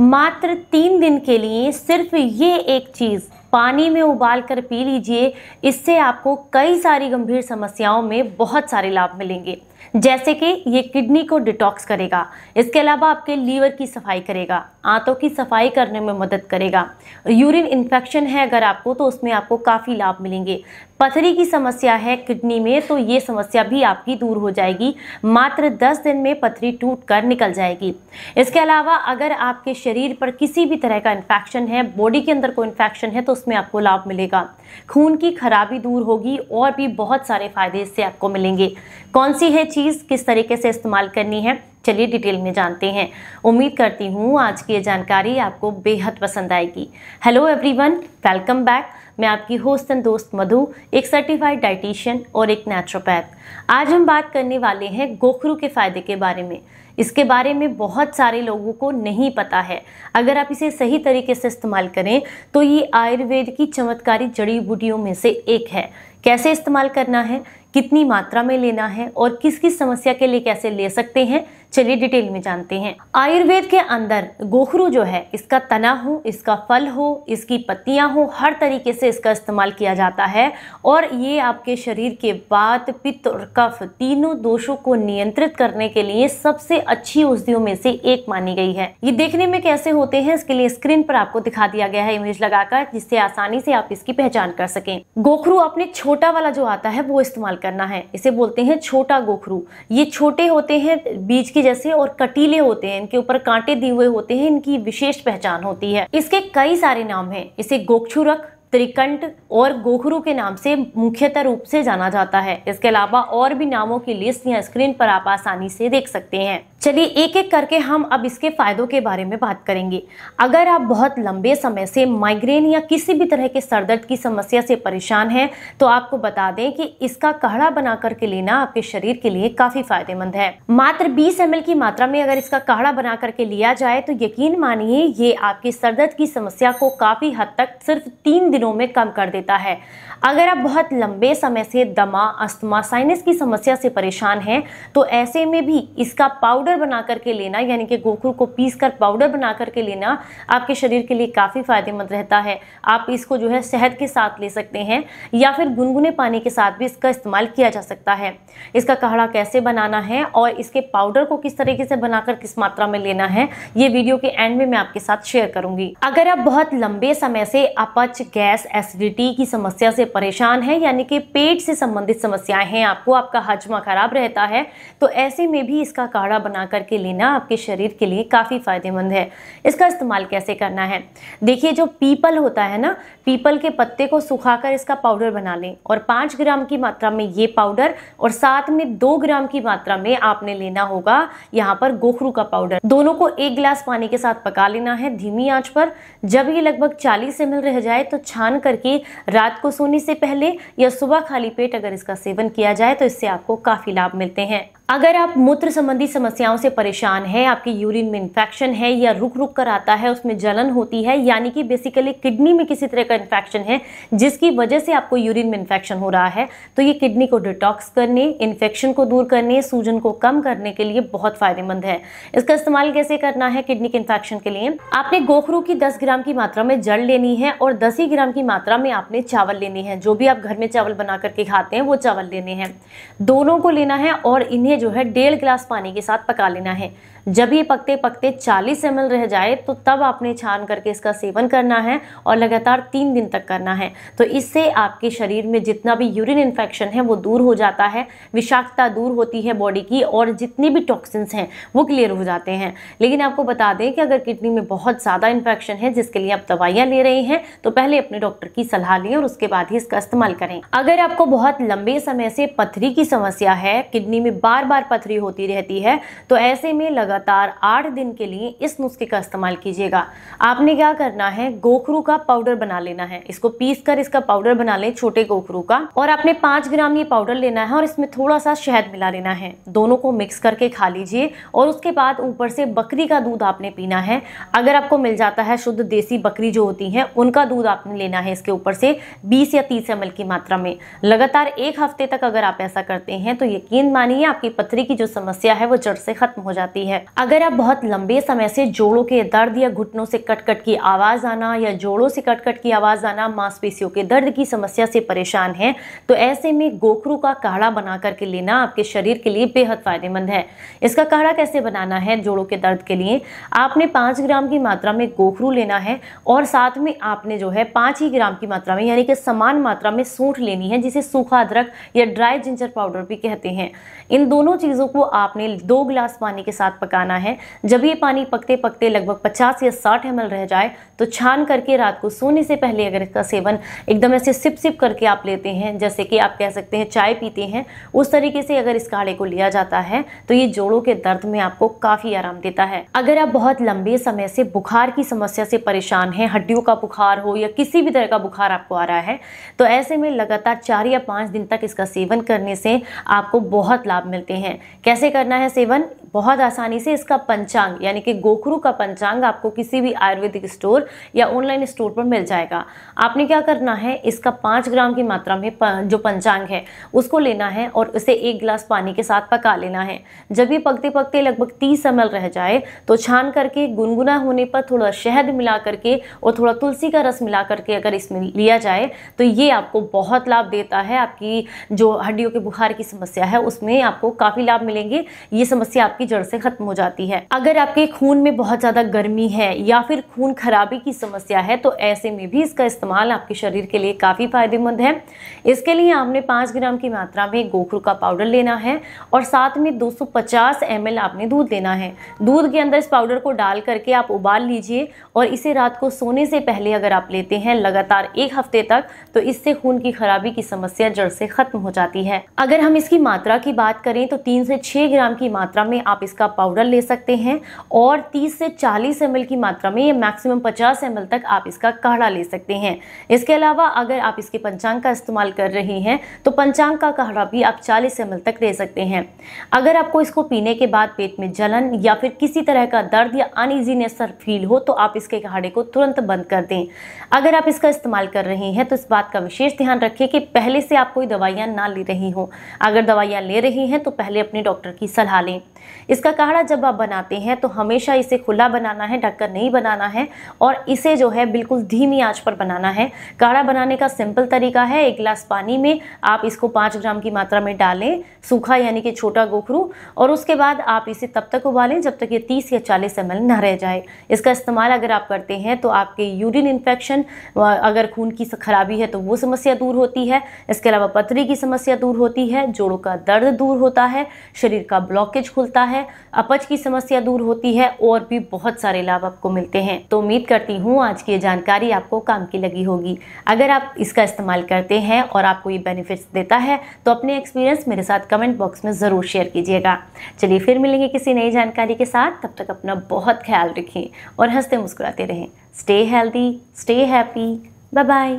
मात्र तीन दिन के लिए सिर्फ ये एक चीज़ पानी में उबाल कर पी लीजिए इससे आपको कई सारी गंभीर समस्याओं में बहुत सारे लाभ मिलेंगे जैसे कि ये किडनी को डिटॉक्स करेगा इसके अलावा आपके लीवर की सफाई करेगा आंतों की सफाई करने में मदद करेगा यूरिन इन्फेक्शन है अगर आपको तो उसमें आपको काफ़ी लाभ मिलेंगे पथरी की समस्या है किडनी में तो ये समस्या भी आपकी दूर हो जाएगी मात्र 10 दिन में पथरी टूट कर निकल जाएगी इसके अलावा अगर आपके शरीर पर किसी भी तरह का इन्फेक्शन है बॉडी के अंदर कोई इन्फेक्शन है तो उसमें आपको लाभ मिलेगा खून की खराबी दूर होगी और भी बहुत सारे फायदे इससे आपको मिलेंगे कौन सी है चीज़ किस तरीके से इस्तेमाल करनी है चलिए डिटेल में जानते हैं उम्मीद करती हूँ आज की ये जानकारी आपको बेहद पसंद आएगी हेलो एवरीवन वेलकम बैक मैं आपकी होस्ट एंड दोस्त मधु एक सर्टिफाइड डाइटिशियन और एक नेचुरोपैथ आज हम बात करने वाले हैं गोखरू के फ़ायदे के बारे में इसके बारे में बहुत सारे लोगों को नहीं पता है अगर आप इसे सही तरीके से इस्तेमाल करें तो ये आयुर्वेद की चमत्कारी जड़ी बूटियों में से एक है कैसे इस्तेमाल करना है कितनी मात्रा में लेना है और किस किस समस्या के लिए कैसे ले सकते हैं चलिए डिटेल में जानते हैं आयुर्वेद के अंदर गोखरू जो है इसका तना हो इसका फल हो इसकी पत्तियां हो हर तरीके से इसका इस्तेमाल किया जाता है और ये आपके शरीर के बात पित्त और कफ तीनों दोषों को नियंत्रित करने के लिए सबसे अच्छी औषधियों में से एक मानी गई है ये देखने में कैसे होते हैं इसके लिए स्क्रीन पर आपको दिखा दिया गया है इमेज लगाकर जिससे आसानी से आप इसकी पहचान कर सकें गोखरू अपने छोटे छोटा वाला जो आता है वो इस्तेमाल करना है इसे बोलते हैं छोटा गोखरू ये छोटे होते हैं बीज के जैसे और कटीले होते हैं इनके ऊपर कांटे दिए हुए होते हैं इनकी विशेष पहचान होती है इसके कई सारे नाम हैं इसे गोक्षुरक त्रिकंट और गोखरू के नाम से मुख्यतः रूप से जाना जाता है इसके अलावा और भी नामों की लिस्ट यहाँ स्क्रीन पर आप आसानी से देख सकते हैं चलिए एक एक करके हम अब इसके फ़ायदों के बारे में बात करेंगे अगर आप बहुत लंबे समय से माइग्रेन या किसी भी तरह के सर दर्द की समस्या से परेशान हैं तो आपको बता दें कि इसका काढ़ा बना करके लेना आपके शरीर के लिए काफ़ी फायदेमंद है मात्र 20 एम की मात्रा में अगर इसका काढ़ा बना करके लिया जाए तो यकीन मानिए ये आपकी सर दर्द की समस्या को काफ़ी हद तक सिर्फ तीन दिनों में कम कर देता है अगर आप बहुत लंबे समय से दमा अस्थमा साइनस की समस्या से परेशान हैं तो ऐसे में भी इसका पाउडर पाउडर बना करके लेना यानी कि गोखरू को पीस कर पाउडर बना करके लेना आपके शरीर के लिए काफ़ी फ़ायदेमंद रहता है आप इसको जो है शहद के साथ ले सकते हैं या फिर गुनगुने पानी के साथ भी इसका इस्तेमाल किया जा सकता है इसका काढ़ा कैसे बनाना है और इसके पाउडर को किस तरीके से बनाकर किस मात्रा में लेना है ये वीडियो के एंड में मैं आपके साथ शेयर करूंगी अगर आप बहुत लंबे समय से अपच गैस एसिडिटी की समस्या से परेशान हैं यानी कि पेट से संबंधित समस्याएं हैं आपको आपका हजमा खराब रहता है तो ऐसे में भी इसका काढ़ा बना बना करके लेना आपके शरीर के लिए काफ़ी फ़ायदेमंद है इसका इस्तेमाल कैसे करना है देखिए जो पीपल होता है ना पीपल के पत्ते को सुखाकर इसका पाउडर बना लें और पाँच ग्राम की मात्रा में ये पाउडर और साथ में दो ग्राम की मात्रा में आपने लेना होगा यहाँ पर गोखरू का पाउडर दोनों को एक गिलास पानी के साथ पका लेना है धीमी आंच पर जब ये लगभग 40 एम रह जाए तो छान करके रात को सोने से पहले या सुबह खाली पेट अगर इसका सेवन किया जाए तो इससे आपको काफ़ी लाभ मिलते हैं अगर आप मूत्र संबंधी समस्या समस्याओं से परेशान है आपकी यूरिन में इन्फेक्शन है या रुक रुक कर आता है उसमें जलन होती है यानी कि बेसिकली किडनी में किसी तरह का इन्फेक्शन है जिसकी वजह से आपको यूरिन में इन्फेक्शन हो रहा है तो ये किडनी को डिटॉक्स करने इन्फेक्शन को दूर करने सूजन को कम करने के लिए बहुत फ़ायदेमंद है इसका इस्तेमाल कैसे करना है किडनी के इन्फेक्शन के लिए आपने गोखरू की दस ग्राम की मात्रा में जड़ लेनी है और दस ही ग्राम की मात्रा में आपने चावल लेने हैं जो भी आप घर में चावल बना करके खाते हैं वो चावल लेने हैं दोनों को लेना है और इन्हें जो है डेढ़ गिलास पानी के साथ लगा लेना है जब ये पकते पकते 40 एम रह जाए तो तब आपने छान करके इसका सेवन करना है और लगातार तीन दिन तक करना है तो इससे आपके शरीर में जितना भी यूरिन इन्फेक्शन है वो दूर हो जाता है विषाक्तता दूर होती है बॉडी की और जितनी भी टॉक्सिन्स हैं वो क्लियर हो जाते हैं लेकिन आपको बता दें कि अगर किडनी में बहुत ज़्यादा इन्फेक्शन है जिसके लिए आप दवाइयाँ ले रहे हैं तो पहले अपने डॉक्टर की सलाह लें और उसके बाद ही इसका इस्तेमाल करें अगर आपको बहुत लंबे समय से पथरी की समस्या है किडनी में बार बार पथरी होती रहती है तो ऐसे में लगा लगातार आठ दिन के लिए इस नुस्खे का इस्तेमाल कीजिएगा आपने क्या करना है गोखरू का पाउडर बना लेना है इसको पीस कर इसका पाउडर बना लें छोटे गोखरू का और आपने पांच ग्राम ये पाउडर लेना है और इसमें थोड़ा सा शहद मिला लेना है दोनों को मिक्स करके खा लीजिए और उसके बाद ऊपर से बकरी का दूध आपने पीना है अगर आपको मिल जाता है शुद्ध देसी बकरी जो होती है उनका दूध आपने लेना है इसके ऊपर से बीस या तीस एम की मात्रा में लगातार एक हफ्ते तक अगर आप ऐसा करते हैं तो यकीन मानिए आपकी पथरी की जो समस्या है वो जड़ से खत्म हो जाती है अगर आप बहुत लंबे समय से जोड़ों के दर्द या घुटनों से कटकट की आवाज़ आना या जोड़ों से कटकट की आवाज़ आना मांसपेशियों के दर्द की समस्या से परेशान हैं तो ऐसे में गोखरू का काढ़ा बना करके लेना आपके शरीर के लिए बेहद फ़ायदेमंद है इसका काढ़ा कैसे बनाना है जोड़ों के दर्द के लिए आपने पांच ग्राम की मात्रा में गोखरू लेना है और साथ में आपने जो है पांच ही ग्राम की मात्रा में यानी कि समान मात्रा में सूठ लेनी है जिसे सूखा अदरक या ड्राई जिंजर पाउडर भी कहते हैं इन दोनों चीज़ों को आपने दो गिलास पानी के साथ पकाना है जब ये पानी पकते पकते लगभग 50 या 60 एम रह जाए तो छान करके रात को सोने से पहले अगर इसका सेवन एकदम ऐसे सिप सिप करके आप लेते हैं जैसे कि आप कह सकते हैं चाय पीते हैं उस तरीके से अगर इस काढ़े को लिया जाता है तो ये जोड़ों के दर्द में आपको काफ़ी आराम देता है अगर आप बहुत लंबे समय से बुखार की समस्या से परेशान हैं हड्डियों का बुखार हो या किसी भी तरह का बुखार आपको आ रहा है तो ऐसे में लगातार चार या पाँच दिन तक इसका सेवन करने से आपको बहुत लाभ मिलते हैं कैसे करना है सेवन बहुत आसानी आसानी से इसका पंचांग यानी कि गोखरू का पंचांग आपको किसी भी आयुर्वेदिक स्टोर या ऑनलाइन स्टोर पर मिल जाएगा आपने क्या करना है इसका पाँच ग्राम की मात्रा में जो पंचांग है उसको लेना है और उसे एक गिलास पानी के साथ पका लेना है जब ये पकते पकते लगभग तीस एम रह जाए तो छान करके गुनगुना होने पर थोड़ा शहद मिला करके और थोड़ा तुलसी का रस मिला करके अगर इसमें लिया जाए तो ये आपको बहुत लाभ देता है आपकी जो हड्डियों के बुखार की समस्या है उसमें आपको काफ़ी लाभ मिलेंगे ये समस्या आपकी जड़ से खत्म हो जाती है अगर आपके खून में बहुत ज़्यादा गर्मी है या फिर खून खराबी की समस्या है तो ऐसे में भी इसका इस्तेमाल आपके शरीर के लिए काफ़ी फ़ायदेमंद है इसके लिए आपने पांच ग्राम की मात्रा में गोखरू का पाउडर लेना है और साथ में दो सौ आपने दूध लेना है दूध के अंदर इस पाउडर को डाल करके आप उबाल लीजिए और इसे रात को सोने से पहले अगर आप लेते हैं लगातार एक हफ्ते तक तो इससे खून की खराबी की समस्या जड़ से खत्म हो जाती है अगर हम इसकी मात्रा की बात करें तो तीन से छह ग्राम की मात्रा में आप इसका पाउडर पाउडर ले सकते हैं और 30 से 40 एम की मात्रा में या मैक्सिमम 50 एम तक आप इसका काढ़ा ले सकते हैं इसके अलावा अगर आप इसके पंचांग का इस्तेमाल कर रहे हैं तो पंचांग का काढ़ा भी आप चालीस एम तक ले सकते हैं अगर आपको इसको पीने के बाद पेट में जलन या फिर किसी तरह का दर्द या अनईजीनेस फील हो तो आप इसके काढ़े को तुरंत बंद कर दें अगर आप इसका इस्तेमाल कर रहे हैं तो इस बात का विशेष ध्यान रखें कि पहले से आप कोई दवाइयाँ ना ले रही हों अगर दवाइयाँ ले रही हैं तो पहले अपने डॉक्टर की सलाह लें इसका काढ़ा जब आप बनाते हैं तो हमेशा इसे खुला बनाना है ढककर नहीं बनाना है और इसे जो है बिल्कुल धीमी आंच पर बनाना है काढ़ा बनाने का सिंपल तरीका है एक गिलास पानी में आप इसको पाँच ग्राम की मात्रा में डालें सूखा यानी कि छोटा गोखरू और उसके बाद आप इसे तब तक उबालें जब तक ये तीस या चालीस एम ना रह जाए इसका इस्तेमाल अगर आप करते हैं तो आपके यूरिन इन्फेक्शन अगर खून की खराबी है तो वो समस्या दूर होती है इसके अलावा पथरी की समस्या दूर होती है जोड़ों का दर्द दूर होता है शरीर का ब्लॉकेज खुल खुलता है अपच की समस्या दूर होती है और भी बहुत सारे लाभ आपको मिलते हैं तो उम्मीद करती हूँ आज की ये जानकारी आपको काम की लगी होगी अगर आप इसका इस्तेमाल करते हैं और आपको ये बेनिफिट्स देता है तो अपने एक्सपीरियंस मेरे साथ कमेंट बॉक्स में ज़रूर शेयर कीजिएगा चलिए फिर मिलेंगे किसी नई जानकारी के साथ तब तक अपना बहुत ख्याल रखें और हंसते मुस्कुराते रहें stay healthy stay happy bye bye